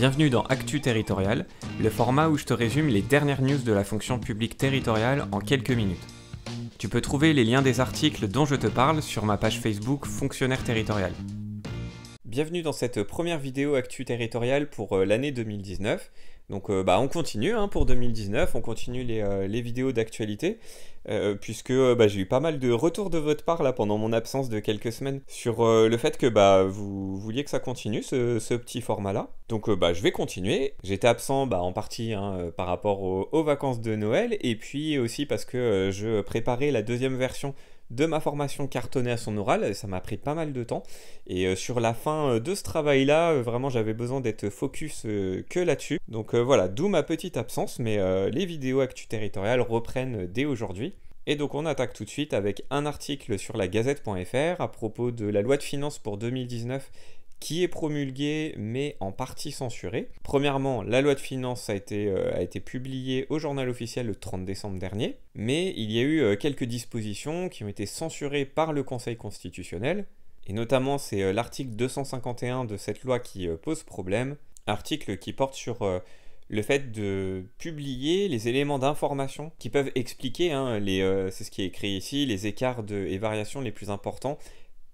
Bienvenue dans Actu Territorial, le format où je te résume les dernières news de la fonction publique territoriale en quelques minutes. Tu peux trouver les liens des articles dont je te parle sur ma page Facebook Fonctionnaire Territorial. Bienvenue dans cette première vidéo Actu Territorial pour euh, l'année 2019 donc euh, bah, on continue hein, pour 2019, on continue les, euh, vidéos d'actualité, euh, puisque bah, j'ai eu pas mal de retours de votre part là pendant mon absence de quelques semaines sur le fait que bah, vous vouliez que ça continue, ce, petit format-là. Donc bah, je vais continuer. J'étais absent bah, en partie hein, par rapport aux, vacances de Noël, et puis aussi parce que je préparais la deuxième version de ma formation cartonnée à son oral. Ça m'a pris pas mal de temps. Et euh, sur la fin euh, de ce travail-là, euh, vraiment, j'avais besoin d'être focus que là-dessus. Donc voilà, d'où ma petite absence. Mais les vidéos Actu Territorial reprennent dès aujourd'hui. Et donc on attaque tout de suite avec un article sur la gazette.fr à propos de la loi de finances pour 2019 qui est promulguée mais en partie censurée. Premièrement, la loi de finances a été, euh, publiée au journal officiel le 30 décembre dernier, mais il y a eu euh, quelques dispositions qui ont été censurées par le Conseil constitutionnel, et notamment c'est euh, l'article 251 de cette loi qui pose problème, article qui porte sur le fait de publier les éléments d'information qui peuvent expliquer, hein, les, c'est ce qui est écrit ici, les écarts et variations les plus importants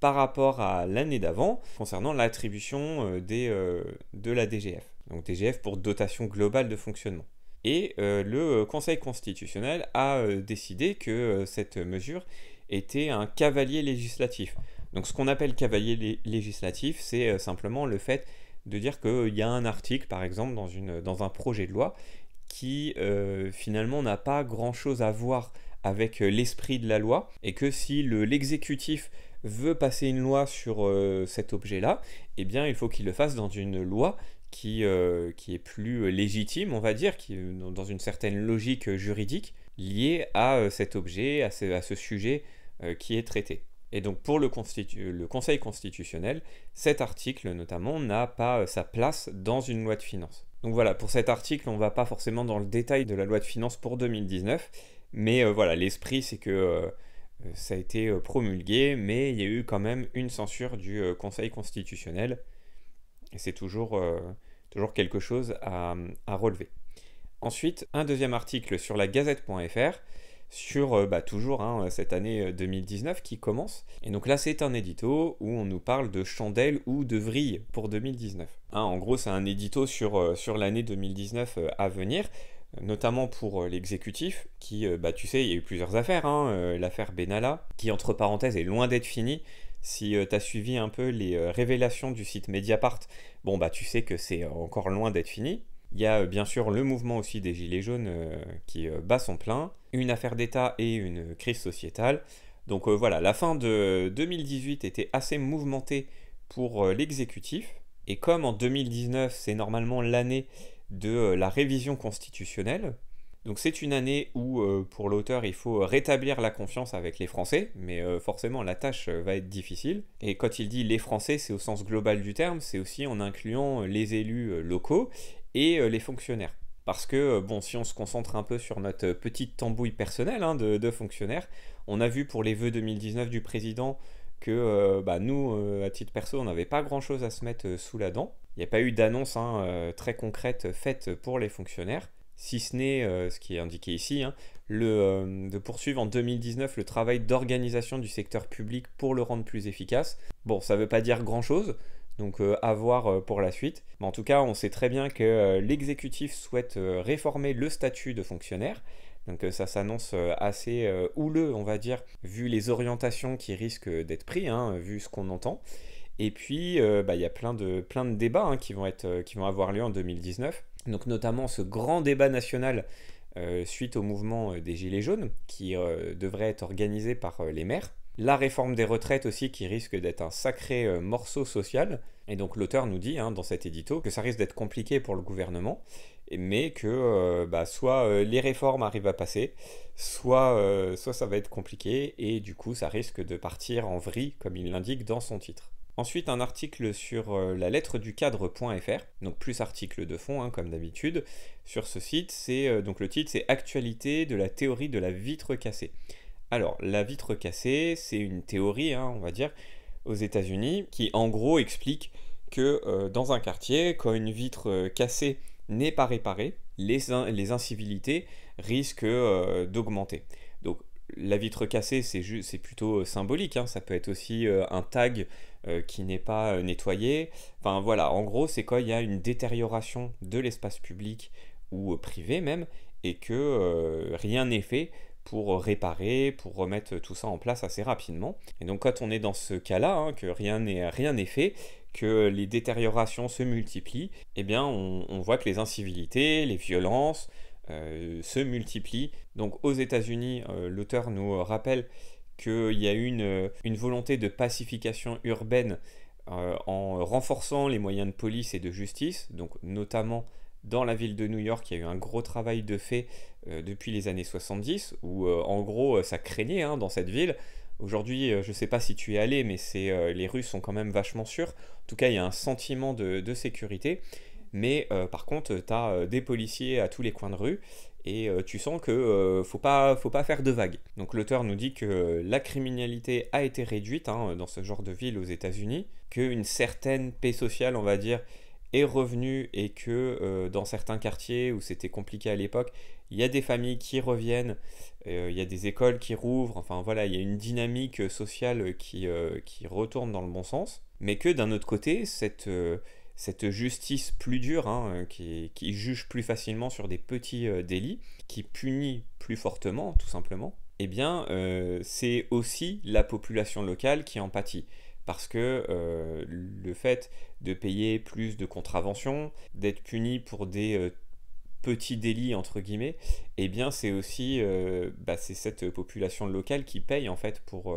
par rapport à l'année d'avant concernant l'attribution euh, des, euh, de la DGF. Donc DGF pour dotation globale de fonctionnement. Et euh, le Conseil constitutionnel a décidé que cette mesure était un cavalier législatif. Donc ce qu'on appelle cavalier législatif, c'est simplement le fait de dire qu'il y a un article, par exemple, dans, une, dans un projet de loi qui finalement n'a pas grand-chose à voir avec l'esprit de la loi, et que si l'exécutif veut passer une loi sur euh, cet objet-là, eh bien, il faut qu'il le fasse dans une loi qui, euh, qui est plus euh, légitime, on va dire, qui dans une certaine logique juridique liée à cet objet, à ce, sujet qui est traité. Et donc pour le, Conseil constitutionnel, cet article notamment n'a pas sa place dans une loi de finances. Donc voilà, pour cet article, on ne va pas forcément dans le détail de la loi de finances pour 2019, mais voilà, l'esprit c'est que euh, ça a été euh, promulgué, mais il y a eu quand même une censure du euh, Conseil constitutionnel. Et c'est toujours, toujours quelque chose à, relever. Ensuite, un deuxième article sur la gazette.fr, sur bah, toujours hein, cette année 2019 qui commence. Et donc là, c'est un édito où on nous parle de chandelles ou de vrilles pour 2019. Hein, en gros, c'est un édito sur l'année 2019 à venir notamment pour euh, l'exécutif, qui, euh, bah, tu sais, il y a eu plusieurs affaires, hein, euh, l'affaire Benalla, qui entre parenthèses est loin d'être finie. Si tu as suivi un peu les révélations du site Mediapart, bon bah tu sais que c'est encore loin d'être fini. Il y a bien sûr le mouvement aussi des Gilets jaunes qui bat son plein, une affaire d'État et une crise sociétale. Donc voilà, la fin de 2018 était assez mouvementée pour l'exécutif. Et comme en 2019, c'est normalement l'année de euh, la révision constitutionnelle. Donc c'est une année où, euh, pour l'auteur, il faut rétablir la confiance avec les Français, mais euh, forcément la tâche va être difficile. Et quand il dit les Français, c'est au sens global du terme, c'est aussi en incluant les élus locaux et les fonctionnaires. Parce que, bon, si on se concentre un peu sur notre petite tambouille personnelle hein, de, de fonctionnaires, on a vu pour les vœux 2019 du président que bah, nous, à titre perso, on n'avait pas grand-chose à se mettre sous la dent. Il n'y a pas eu d'annonce hein, euh, très concrète faite pour les fonctionnaires, si ce n'est euh, ce qui est indiqué ici, hein, euh, de poursuivre en 2019 le travail d'organisation du secteur public pour le rendre plus efficace. Bon, ça ne veut pas dire grand-chose, donc à voir pour la suite. Mais en tout cas, on sait très bien que l'exécutif souhaite réformer le statut de fonctionnaire. Donc ça s'annonce assez houleux, on va dire, vu les orientations qui risquent d'être prises, hein, vu ce qu'on entend. Et puis, euh, bah, il y a plein de, débats hein, qui, vont euh, qui vont avoir lieu en 2019. Donc notamment ce grand débat national euh, suite au mouvement des Gilets jaunes qui devrait être organisé par les maires. La réforme des retraites aussi qui risque d'être un sacré morceau social. Et donc l'auteur nous dit hein, dans cet édito que ça risque d'être compliqué pour le gouvernement, mais que bah, soit les réformes arrivent à passer, soit, soit ça va être compliqué et du coup ça risque de partir en vrille comme il l'indique dans son titre. Ensuite, un article sur euh, la lettre du cadre.fr, donc plus article de fond, hein, comme d'habitude. Sur ce site, c'est euh, donc le titre c'est Actualité de la théorie de la vitre cassée. Alors, la vitre cassée, c'est une théorie, hein, on va dire, aux États-Unis, qui en gros explique que euh, dans un quartier, quand une vitre cassée n'est pas réparée, les, incivilités risquent d'augmenter. Donc, la vitre cassée, c'est plutôt symbolique, hein. ça peut être aussi un tag euh, qui n'est pas euh, nettoyé. Enfin voilà, en gros, c'est quand il y a une détérioration de l'espace public ou euh, privé même, et que rien n'est fait pour réparer, pour remettre tout ça en place assez rapidement. Et donc quand on est dans ce cas-là, hein, que rien n'est rien n'est fait, que les détériorations se multiplient, eh bien on, voit que les incivilités, les violences se multiplient. Donc aux États-Unis, l'auteur nous rappelle qu'il y a une, euh, une volonté de pacification urbaine euh, en renforçant les moyens de police et de justice, donc notamment dans la ville de New York, il y a eu un gros travail de fait euh, depuis les années 70, où en gros ça craignait hein, dans cette ville. Aujourd'hui, je ne sais pas si tu es allé, mais les rues sont quand même vachement sûres. En tout cas, il y a un sentiment de, de sécurité. Mais par contre, tu as des policiers à tous les coins de rue et euh, tu sens que euh, faut pas faut pas faire de vagues. Donc l'auteur nous dit que euh, la criminalité a été réduite hein, dans ce genre de ville aux États-Unis, qu'une certaine paix sociale, on va dire, est revenue et que dans certains quartiers où c'était compliqué à l'époque, il y a des familles qui reviennent, il y a des écoles qui rouvrent. Enfin voilà, il y a une dynamique sociale qui qui retourne dans le bon sens, mais que d'un autre côté cette cette justice plus dure, hein, euh, qui, juge plus facilement sur des petits euh, délits, qui punit plus fortement, tout simplement, eh bien, euh, c'est aussi la population locale qui en pâtit. Parce que le fait de payer plus de contraventions, d'être puni pour des petits délits entre guillemets, eh bien c'est aussi bah, c'est cette population locale qui paye en fait pour,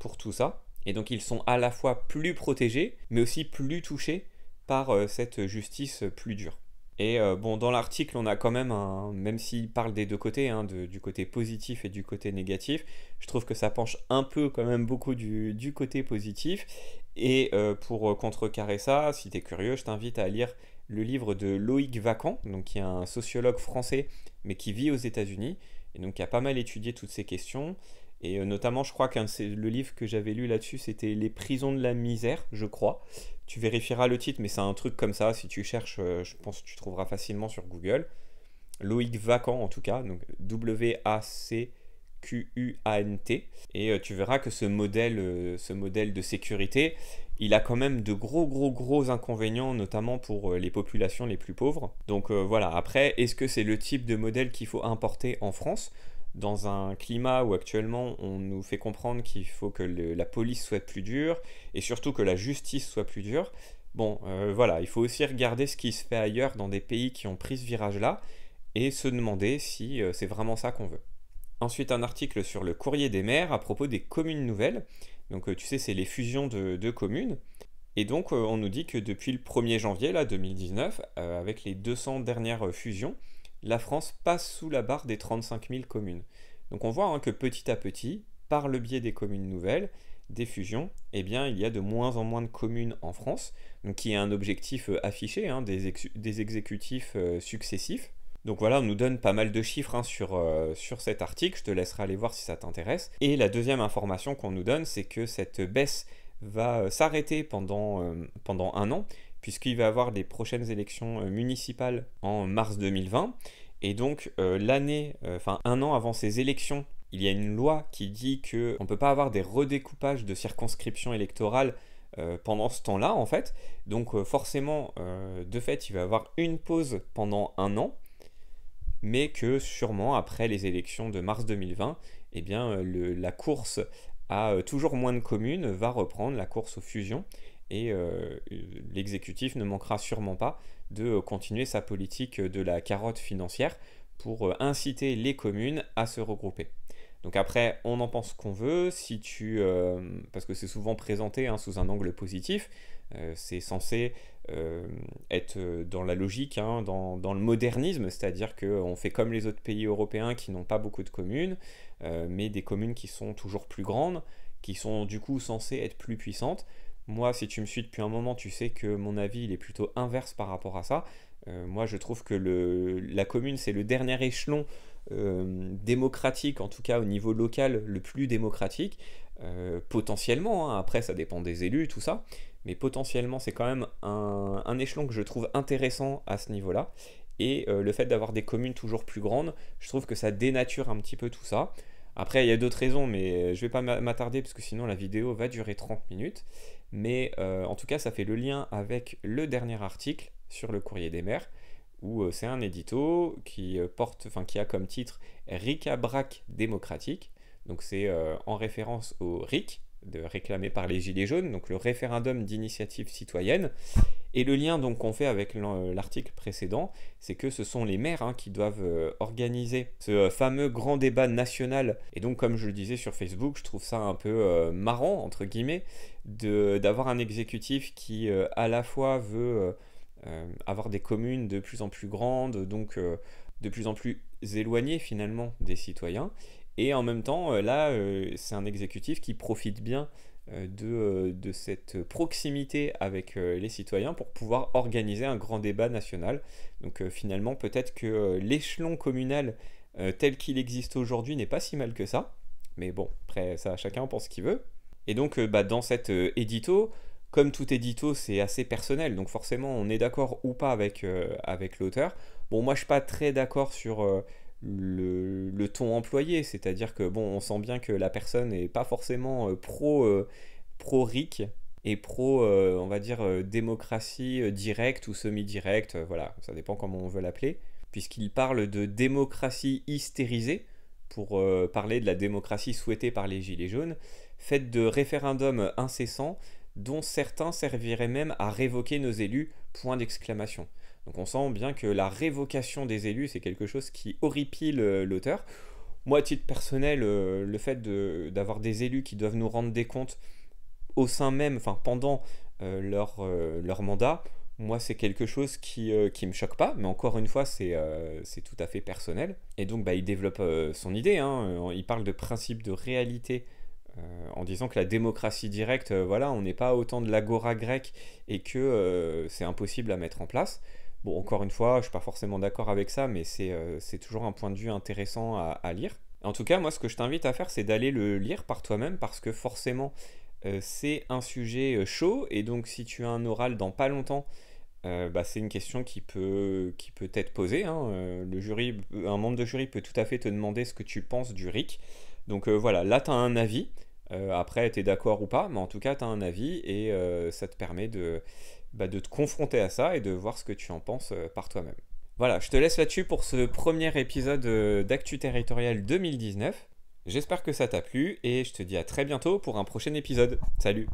pour tout ça. Et donc ils sont à la fois plus protégés, mais aussi plus touchés par euh, cette justice plus dure. Et euh, bon, dans l'article, on a quand même un. Même s'il parle des deux côtés, hein, du côté positif et du côté négatif, je trouve que ça penche un peu, quand même, beaucoup du, côté positif. Et euh, pour contrecarrer ça, si t'es curieux, je t'invite à lire le livre de Loïc Vacan, donc qui est un sociologue français, mais qui vit aux États-Unis, et donc qui a pas mal étudié toutes ces questions. Et notamment, je crois qu'un le livre que j'avais lu là-dessus, c'était Les prisons de la misère, je crois, tu vérifieras le titre, mais c'est un truc comme ça. Si tu cherches, euh, je pense que tu trouveras facilement sur Google. Loïc Vacant, en tout cas, donc W-A-C-Q-U-A-N-T. Et euh, tu verras que ce modèle, euh, ce modèle de sécurité, il a quand même de gros, gros, gros inconvénients, notamment pour les populations les plus pauvres. Donc voilà, après, est-ce que c'est le type de modèle qu'il faut importer en France dans un climat où actuellement on nous fait comprendre qu'il faut que la police soit plus dure et surtout que la justice soit plus dure, bon euh, voilà, il faut aussi regarder ce qui se fait ailleurs dans des pays qui ont pris ce virage-là et se demander si euh, c'est vraiment ça qu'on veut. Ensuite un article sur le courrier des maires à propos des communes nouvelles. Donc euh, tu sais c'est les fusions de, de communes. Et donc on nous dit que depuis le 1er janvier là, 2019, avec les 200 dernières fusions, la France passe sous la barre des 35 000 communes. Donc on voit hein, que petit à petit, par le biais des communes nouvelles, des fusions, eh bien, il y a de moins en moins de communes en France, donc qui est un objectif euh, affiché hein, des, exécutifs euh, successifs. Donc voilà, on nous donne pas mal de chiffres hein, euh, sur, cet article, je te laisserai aller voir si ça t'intéresse. Et la deuxième information qu'on nous donne, c'est que cette baisse va s'arrêter pendant un an, puisqu'il va y avoir des prochaines élections euh, municipales en mars 2020. Et donc euh, l'année, euh, enfin un an avant ces élections, il y a une loi qui dit qu'on ne peut pas avoir des redécoupages de circonscriptions électorales pendant ce temps-là, en fait. Donc forcément, de fait, il va y avoir une pause pendant un an, mais que sûrement après les élections de mars 2020, eh bien, la course à toujours moins de communes va reprendre, la course aux fusions et euh, l'exécutif ne manquera sûrement pas de euh, continuer sa politique de la carotte financière pour euh, inciter les communes à se regrouper. Donc après, on en pense qu'on veut, parce que c'est souvent présenté hein, sous un angle positif, c'est censé être dans la logique, hein, dans, le modernisme, c'est-à-dire qu'on fait comme les autres pays européens qui n'ont pas beaucoup de communes, mais des communes qui sont toujours plus grandes, qui sont du coup censées être plus puissantes, moi, si tu me suis depuis un moment, tu sais que mon avis, il est plutôt inverse par rapport à ça. Euh, moi, je trouve que la commune, c'est le dernier échelon euh, démocratique, en tout cas au niveau local, le plus démocratique. Euh, potentiellement, hein, après, ça dépend des élus, tout ça. Mais potentiellement, c'est quand même un, un échelon que je trouve intéressant à ce niveau-là. Et le fait d'avoir des communes toujours plus grandes, je trouve que ça dénature un petit peu tout ça. Après, il y a d'autres raisons, mais je ne vais pas m'attarder parce que sinon la vidéo va durer 30 minutes. Mais euh, en tout cas, ça fait le lien avec le dernier article sur le courrier des maires où euh, c'est un édito qui, euh, porte, qui a comme titre Ricabrac démocratique. Donc c'est en référence au RIC, de réclamé par les Gilets jaunes, donc le référendum d'initiative citoyenne. Et le lien donc qu'on fait avec euh, l'article précédent, c'est que ce sont les maires hein, qui doivent euh, organiser ce euh, fameux grand débat national. Et donc comme je le disais sur Facebook, je trouve ça un peu marrant, entre guillemets, d'avoir un exécutif qui à la fois veut avoir des communes de plus en plus grandes, donc de plus en plus éloignées finalement des citoyens, et en même temps, euh, là, euh, c'est un exécutif qui profite bien euh, de, cette proximité avec les citoyens pour pouvoir organiser un grand débat national. Donc finalement, peut-être que l'échelon communal tel qu'il existe aujourd'hui n'est pas si mal que ça. Mais bon, après, ça, chacun pense ce qu'il veut. Et donc, bah, dans cet édito, comme tout édito, c'est assez personnel, donc forcément, on est d'accord ou pas avec, avec l'auteur. Bon, moi, je suis pas très d'accord sur le, le ton employé, c'est-à-dire que bon, on sent bien que la personne n'est pas forcément euh, pro euh, pro RIC et pro, euh, on va dire démocratie directe ou semi-directe, voilà, ça dépend comment on veut l'appeler, puisqu'il parle de démocratie hystérisée pour parler de la démocratie souhaitée par les Gilets jaunes, faite de référendums incessants dont certains serviraient même à révoquer nos élus, point d'exclamation. Donc on sent bien que la révocation des élus, c'est quelque chose qui horripile euh, l'auteur. Moi, à titre personnel, euh, le fait d'avoir des élus qui doivent nous rendre des comptes au sein même, enfin pendant euh, leur, mandat, moi, c'est quelque chose qui ne me choque pas, mais encore une fois, c'est tout à fait personnel. Et donc, bah, il développe son idée, hein. il parle de principe de réalité euh, en disant que la démocratie directe, euh, voilà, on n'est pas autant de l'agora grecque et que euh, c'est impossible à mettre en place. Bon, encore une fois, je ne suis pas forcément d'accord avec ça, mais c'est toujours un point de vue intéressant à, lire. En tout cas, moi, ce que je t'invite à faire, c'est d'aller le lire par toi-même, parce que forcément, c'est un sujet chaud, et donc si tu as un oral dans pas longtemps, bah, c'est une question qui peut, être posée. Hein. jury, un membre de jury peut tout à fait te demander ce que tu penses du RIC. Donc euh, voilà, là, tu as un avis. Euh, après, tu es d'accord ou pas, mais en tout cas, tu as un avis et euh, ça te permet de, bah, de te confronter à ça et de voir ce que tu en penses par toi-même. Voilà, je te laisse là-dessus pour ce premier épisode d'Actu Territorial 2019. J'espère que ça t'a plu et je te dis à très bientôt pour un prochain épisode. Salut